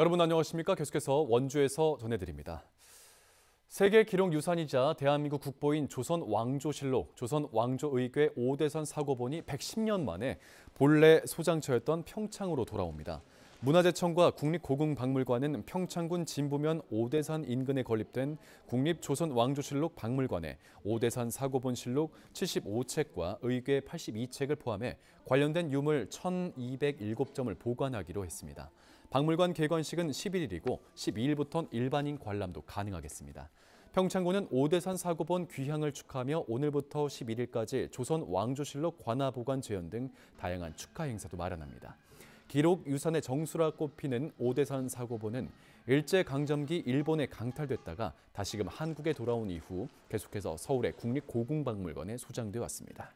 여러분 안녕하십니까? 계속해서 원주에서 전해드립니다. 세계 기록 유산이자 대한민국 국보인 조선 왕조실록, 조선 왕조의궤 5대선 사고본이 110년 만에 본래 소장처였던 평창으로 돌아옵니다. 문화재청과 국립고궁박물관은 평창군 진부면 5대산 인근에 건립된 국립조선왕조실록 박물관에 5대산 사고본실록 75책과 의궤 82책을 포함해 관련된 유물 1,207점을 보관하기로 했습니다. 박물관 개관식은 11일이고 12일부터는 일반인 관람도 가능하겠습니다. 평창군은 오대산 사고본 귀향을 축하하며 오늘부터 11일까지 조선 왕조실록 관아보관 재현 등 다양한 축하 행사도 마련합니다. 기록 유산의 정수라 꼽히는 오대산 사고본은 일제강점기 일본에 강탈됐다가 다시금 한국에 돌아온 이후 계속해서 서울의 국립고궁박물관에 소장돼 왔습니다.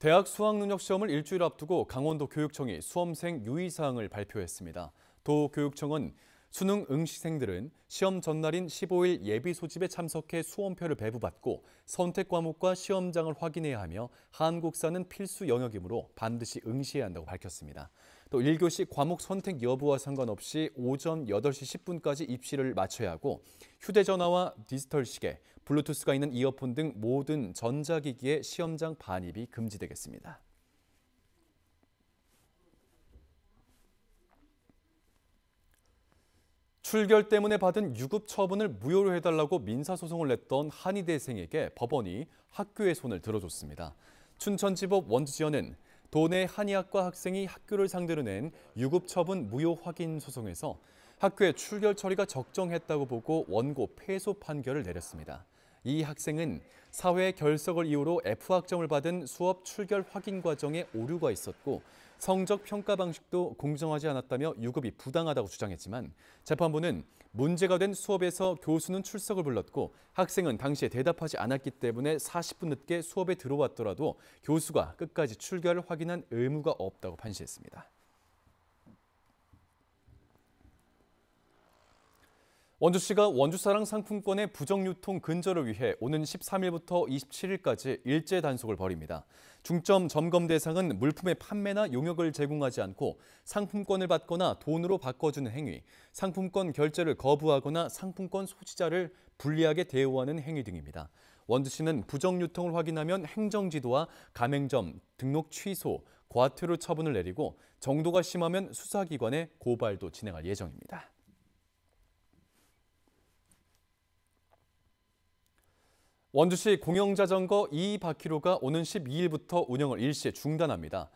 대학 수학능력시험을 일주일 앞두고 강원도 교육청이 수험생 유의사항을 발표했습니다. 도교육청은 수능 응시생들은 시험 전날인 15일 예비 소집에 참석해 수험표를 배부받고 선택 과목과 시험장을 확인해야 하며 한국사는 필수 영역이므로 반드시 응시해야 한다고 밝혔습니다. 또 1교시 과목 선택 여부와 상관없이 오전 8시 10분까지 입시를 마쳐야 하고 휴대전화와 디지털 시계, 블루투스가 있는 이어폰 등 모든 전자기기의 시험장 반입이 금지되겠습니다. 출결 때문에 받은 유급 처분을 무효로 해달라고 민사소송을 냈던 한의대생에게 법원이 학교의 손을 들어줬습니다. 춘천지법 원주지연은 도내 한의학과 학생이 학교를 상대로 낸 유급 처분 무효 확인 소송에서 학교의 출결 처리가 적정했다고 보고 원고 패소 판결을 내렸습니다. 이 학생은 사회 결석을 이유로 F학점을 받은 수업 출결 확인 과정에 오류가 있었고 성적 평가 방식도 공정하지 않았다며 유급이 부당하다고 주장했지만 재판부는 문제가 된 수업에서 교수는 출석을 불렀고 학생은 당시에 대답하지 않았기 때문에 40분 늦게 수업에 들어왔더라도 교수가 끝까지 출결을 확인한 의무가 없다고 판시했습니다. 원주시가 원주사랑 상품권의 부정유통 근절을 위해 오는 13일부터 27일까지 일제 단속을 벌입니다. 중점 점검 대상은 물품의 판매나 용역을 제공하지 않고 상품권을 받거나 돈으로 바꿔주는 행위, 상품권 결제를 거부하거나 상품권 소지자를 불리하게 대우하는 행위 등입니다. 원주시는 부정유통을 확인하면 행정지도와 가맹점 등록 취소, 과태료 처분을 내리고 정도가 심하면 수사기관에 고발도 진행할 예정입니다. 원주시 공영자전거 2바퀴로가 오는 12일부터 운영을 일시 중단합니다.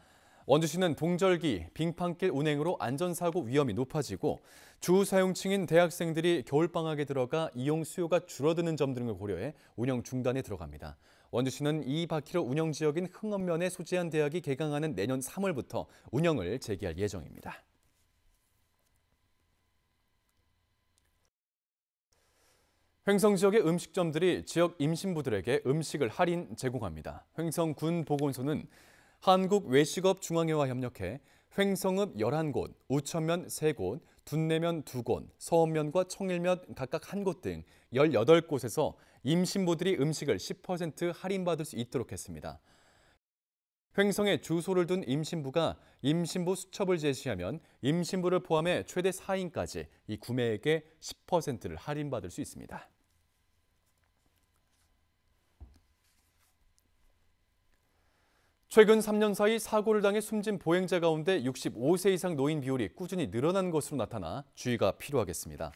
원주시는 동절기, 빙판길 운행으로 안전사고 위험이 높아지고 주 사용층인 대학생들이 겨울방학에 들어가 이용 수요가 줄어드는 점 등을 고려해 운영 중단에 들어갑니다. 원주시는 2바퀴로 운영 지역인 흥업면에 소재한 대학이 개강하는 내년 3월부터 운영을 재개할 예정입니다. 횡성 지역의 음식점들이 지역 임신부들에게 음식을 할인 제공합니다. 횡성군 보건소는 한국외식업중앙회와 협력해 횡성읍 11곳, 우천면 3곳, 둔내면 2곳, 서원면과 청일면 각각 1곳 등 18곳에서 임신부들이 음식을 10% 할인받을 수 있도록 했습니다. 횡성에 주소를 둔 임신부가 임신부 수첩을 제시하면 임신부를 포함해 최대 4인까지 이 구매액의 10%를 할인받을 수 있습니다. 최근 3년 사이 사고를 당해 숨진 보행자 가운데 65세 이상 노인 비율이 꾸준히 늘어난 것으로 나타나 주의가 필요하겠습니다.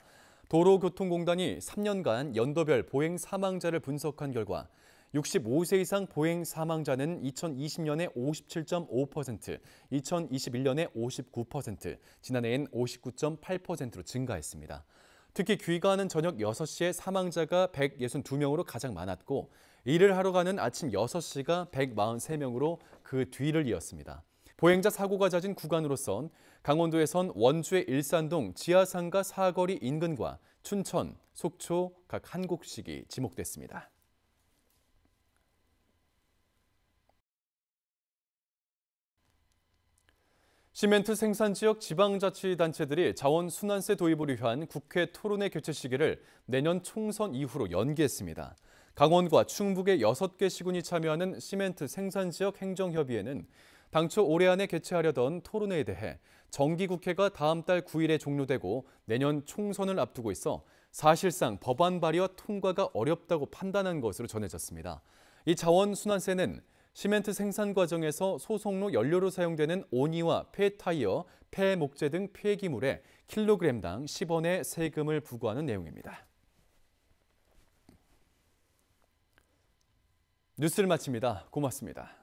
도로교통공단이 3년간 연도별 보행 사망자를 분석한 결과 65세 이상 보행 사망자는 2020년에 57.5%, 2021년에 59%, 지난해엔 59.8%로 증가했습니다. 특히 귀가하는 저녁 6시에 사망자가 162명으로 가장 많았고 일을 하러 가는 아침 6시가 143명으로 그 뒤를 이었습니다. 보행자 사고가 잦은 구간으로선 강원도에선 원주의 일산동 지하상가 사거리 인근과 춘천, 속초 각한 곳씩이 지목됐습니다. 시멘트 생산 지역 지방자치단체들이 자원순환세 도입을 위한 국회 토론회 개최 시기를 내년 총선 이후로 연기했습니다. 강원과 충북의 6개 시군이 참여하는 시멘트 생산지역 행정협의회는 당초 올해 안에 개최하려던 토론회에 대해 정기국회가 다음 달 9일에 종료되고 내년 총선을 앞두고 있어 사실상 법안 발의와 통과가 어렵다고 판단한 것으로 전해졌습니다. 이 자원순환세는 시멘트 생산 과정에서 소속로 연료로 사용되는 온이와 폐타이어, 폐목재 등 폐기물에 킬로그램당 10원의 세금을 부과하는 내용입니다. 뉴스를 마칩니다. 고맙습니다.